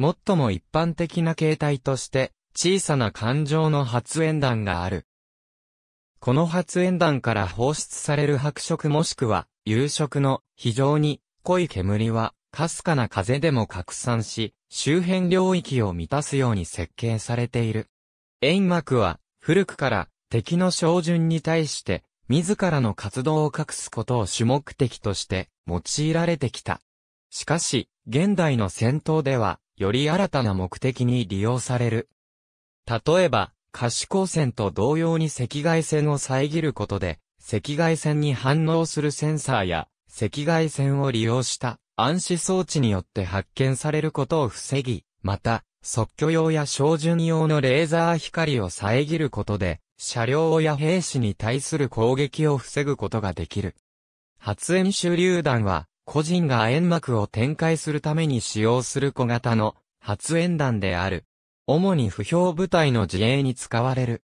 最も一般的な形態として、小さな感情の発煙弾がある。この発煙弾から放出される白色もしくは、夕食の非常に濃い煙は、かすかな風でも拡散し、周辺領域を満たすように設計されている。煙幕は、古くから敵の照準に対して、自らの活動を隠すことを主目的として用いられてきた。しかし、現代の戦闘では、より新たな目的に利用される。例えば、可視光線と同様に赤外線を遮ることで、赤外線に反応するセンサーや、赤外線を利用した暗視装置によって発見されることを防ぎ、また、即居用や照準用のレーザー光を遮ることで、車両や兵士に対する攻撃を防ぐことができる。発煙手榴弾は、個人が煙幕を展開するために使用する小型の発煙弾である。主に不評部隊の自衛に使われる。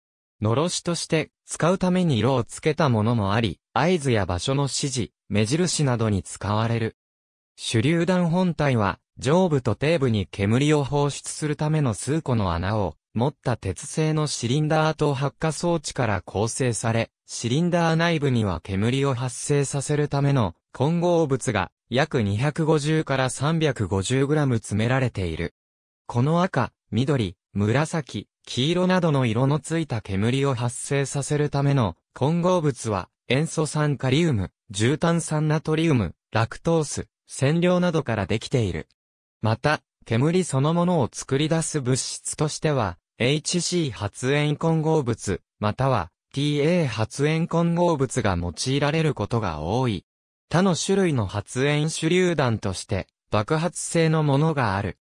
のろしとして使うために色をつけたものもあり、合図や場所の指示、目印などに使われる。手榴弾本体は上部と底部に煙を放出するための数個の穴を持った鉄製のシリンダーと発火装置から構成され、シリンダー内部には煙を発生させるための混合物が約250から350グラム詰められている。この赤、緑、紫、黄色などの色のついた煙を発生させるための混合物は塩素酸カリウム、重炭酸ナトリウム、ラクトース、染料などからできている。また、煙そのものを作り出す物質としては、HC 発煙混合物、または TA 発煙混合物が用いられることが多い。他の種類の発煙手榴弾として爆発性のものがある。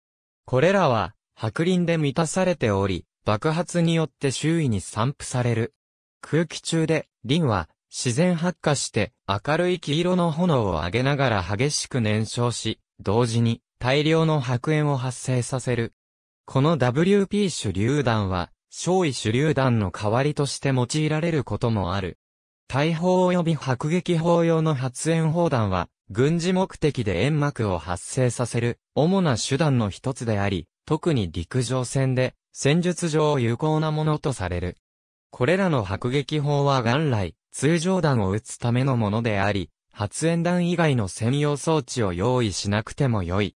これらは白輪で満たされており、爆発によって周囲に散布される。空気中で、輪は自然発火して明るい黄色の炎を上げながら激しく燃焼し、同時に大量の白煙を発生させる。この WP 手榴弾は、小位手榴弾の代わりとして用いられることもある。大砲及び迫撃砲用の発煙砲弾は、軍事目的で煙幕を発生させる、主な手段の一つであり、特に陸上戦で、戦術上有効なものとされる。これらの迫撃砲は元来、通常弾を撃つためのものであり、発煙弾以外の専用装置を用意しなくても良い。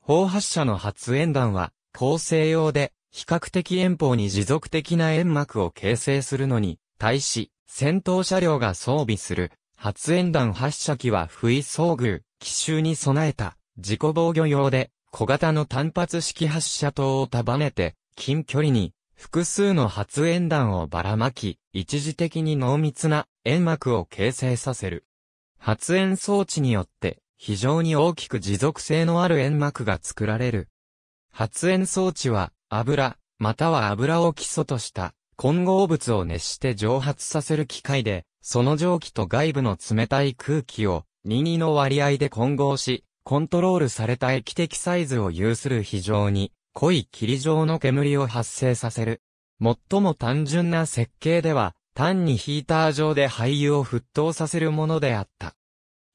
砲発射の発煙弾は、構成用で、比較的遠方に持続的な煙幕を形成するのに、対し、戦闘車両が装備する、発煙弾発射機は不意遭遇、奇襲に備えた、自己防御用で、小型の単発式発射筒を束ねて、近距離に、複数の発煙弾をばらまき、一時的に濃密な煙幕を形成させる。発煙装置によって、非常に大きく持続性のある煙幕が作られる。発煙装置は、油、または油を基礎とした混合物を熱して蒸発させる機械で、その蒸気と外部の冷たい空気を22の割合で混合し、コントロールされた液的サイズを有する非常に濃い霧状の煙を発生させる。最も単純な設計では、単にヒーター上で廃油を沸騰させるものであった。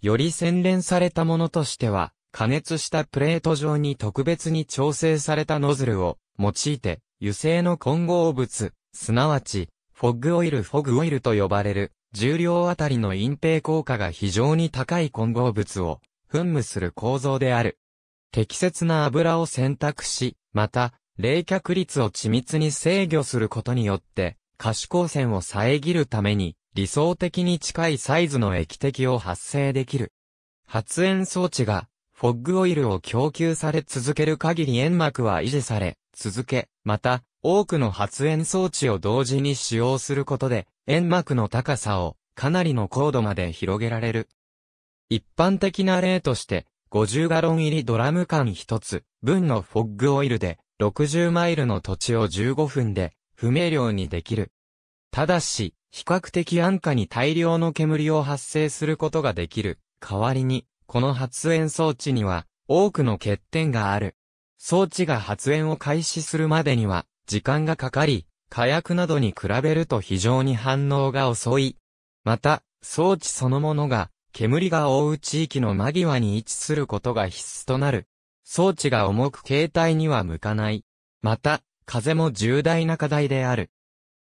より洗練されたものとしては、加熱したプレート上に特別に調整されたノズルを用いて、油性の混合物、すなわち、フォッグオイルフォグオイルと呼ばれる、重量あたりの隠蔽効果が非常に高い混合物を、噴霧する構造である。適切な油を選択し、また、冷却率を緻密に制御することによって、可視光線を遮るために、理想的に近いサイズの液滴を発生できる。発煙装置が、フォッグオイルを供給され続ける限り煙幕は維持され、続け、また、多くの発煙装置を同時に使用することで、煙幕の高さをかなりの高度まで広げられる。一般的な例として、50ガロン入りドラム缶一つ、分のフォッグオイルで、60マイルの土地を15分で、不明瞭にできる。ただし、比較的安価に大量の煙を発生することができる。代わりに、この発煙装置には、多くの欠点がある。装置が発煙を開始するまでには、時間がかかり、火薬などに比べると非常に反応が遅い。また、装置そのものが、煙が覆う地域の間際に位置することが必須となる。装置が重く携帯には向かない。また、風も重大な課題である。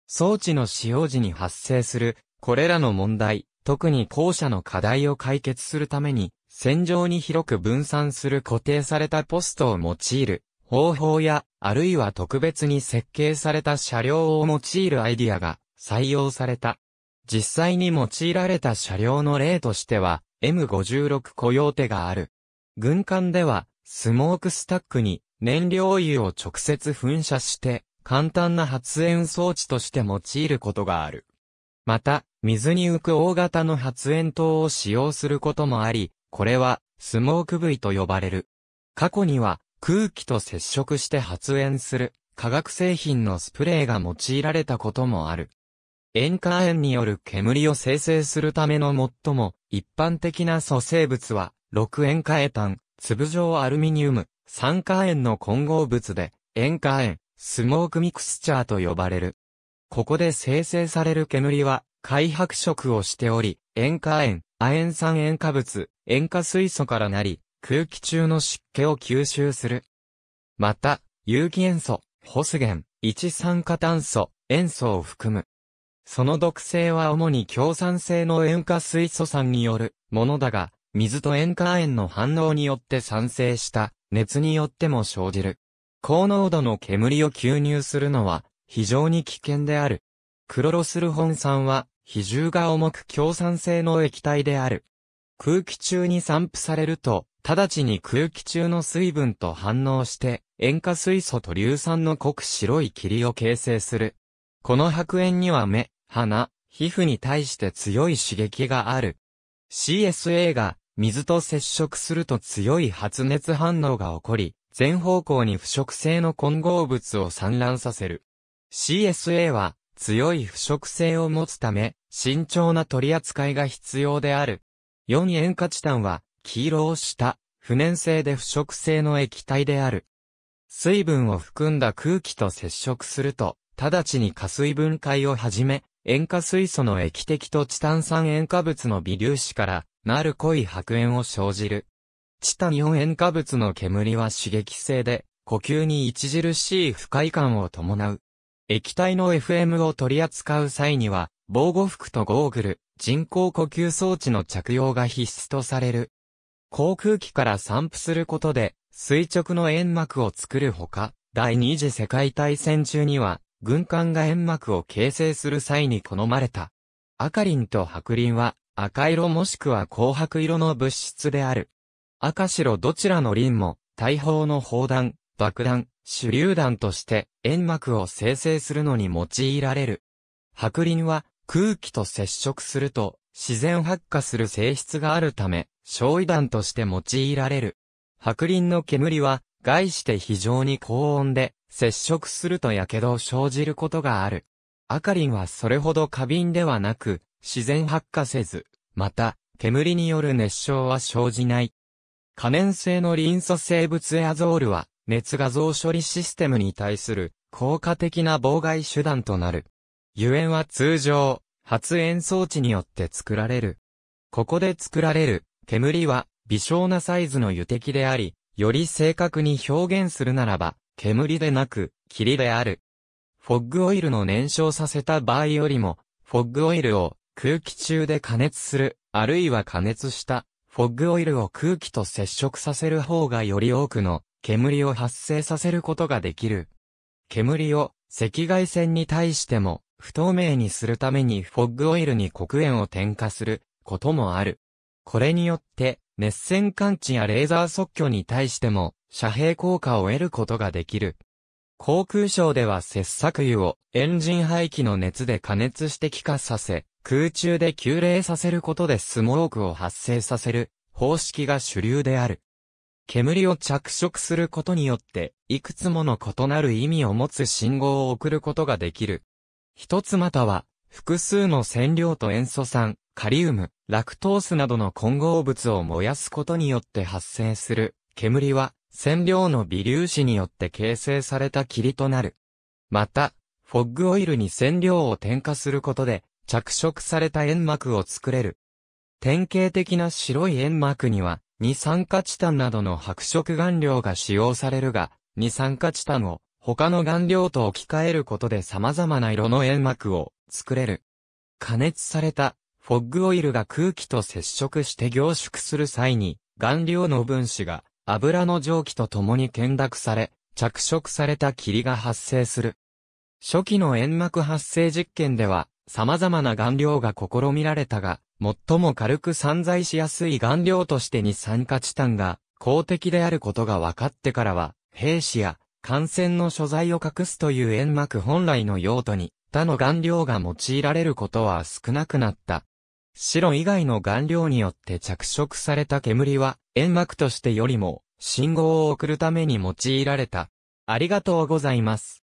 装置の使用時に発生する、これらの問題、特に後者の課題を解決するために、戦場に広く分散する固定されたポストを用いる方法や、あるいは特別に設計された車両を用いるアイディアが採用された。実際に用いられた車両の例としては、M56 雇用手がある。軍艦では、スモークスタックに燃料油を直接噴射して、簡単な発煙装置として用いることがある。また、水に浮く大型の発煙筒を使用することもあり、これは、スモーク部位と呼ばれる。過去には、空気と接触して発煙する化学製品のスプレーが用いられたこともある。塩化塩による煙を生成するための最も一般的な素生物は、6塩化エタン、粒状アルミニウム、酸化塩の混合物で、塩化塩、スモークミクスチャーと呼ばれる。ここで生成される煙は、開白色をしており、塩化塩、亜塩酸塩化物、塩化水素からなり、空気中の湿気を吸収する。また、有機塩素、ホスゲン、一酸化炭素、塩素を含む。その毒性は主に強酸性の塩化水素酸によるものだが、水と塩化塩の反応によって酸性した熱によっても生じる。高濃度の煙を吸入するのは非常に危険である。クロロスルホン酸は比重が重く強酸性の液体である。空気中に散布されると直ちに空気中の水分と反応して、塩化水素と硫酸の濃く白い霧を形成する。この白煙には目、鼻、皮膚に対して強い刺激がある。CSA が水と接触すると強い発熱反応が起こり、全方向に腐食性の混合物を散乱させる。CSA は強い腐食性を持つため、慎重な取り扱いが必要である。4塩化チタンは黄色をした、不燃性で腐食性の液体である。水分を含んだ空気と接触すると、直ちに加水分解をはじめ、塩化水素の液滴とチタン酸塩化物の微粒子から、なる濃い白煙を生じる。チタン4塩化物の煙は刺激性で、呼吸に著しい不快感を伴う。液体の FM を取り扱う際には、防護服とゴーグル、人工呼吸装置の着用が必須とされる。航空機から散布することで、垂直の煙幕を作るほか、第二次世界大戦中には、軍艦が煙幕を形成する際に好まれた。赤輪と白リンは、赤色もしくは紅白色の物質である。赤白どちらの輪も、大砲の砲弾、爆弾、手榴弾として煙幕を生成するのに用いられる。白輪は空気と接触すると自然発火する性質があるため、焼夷弾として用いられる。白輪の煙は、外して非常に高温で、接触すると火傷を生じることがある。赤輪リンはそれほど過敏ではなく、自然発火せず、また、煙による熱傷は生じない。可燃性のリン素生物エアゾールは、熱画像処理システムに対する効果的な妨害手段となる。油煙は通常、発煙装置によって作られる。ここで作られる煙は微小なサイズの油滴であり、より正確に表現するならば、煙でなく、霧である。フォッグオイルの燃焼させた場合よりも、フォッグオイルを空気中で加熱する、あるいは加熱した、フォッグオイルを空気と接触させる方がより多くの煙を発生させることができる。煙を赤外線に対しても不透明にするためにフォッグオイルに黒煙を添加することもある。これによって、熱線感知やレーザー測距に対しても、遮蔽効果を得ることができる。航空省では切削油をエンジン排気の熱で加熱して気化させ、空中で急冷させることでスモークを発生させる方式が主流である。煙を着色することによって、いくつもの異なる意味を持つ信号を送ることができる。一つまたは、複数の染料と塩素酸、カリウム、ラクトースなどの混合物を燃やすことによって発生する煙は染料の微粒子によって形成された霧となる。また、フォッグオイルに染料を添加することで着色された煙幕を作れる。典型的な白い煙幕には二酸化チタンなどの白色顔料が使用されるが、二酸化チタンを他の顔料と置き換えることで様々な色の煙幕を作れる。加熱されたフォッグオイルが空気と接触して凝縮する際に、顔料の分子が油の蒸気と共に見濁され、着色された霧が発生する。初期の煙幕発生実験では、様々な顔料が試みられたが、最も軽く散在しやすい顔料として二酸化チタンが公的であることが分かってからは、兵士や感染の所在を隠すという煙幕本来の用途に他の顔料が用いられることは少なくなった。白以外の顔料によって着色された煙は、煙幕としてよりも、信号を送るために用いられた。ありがとうございます。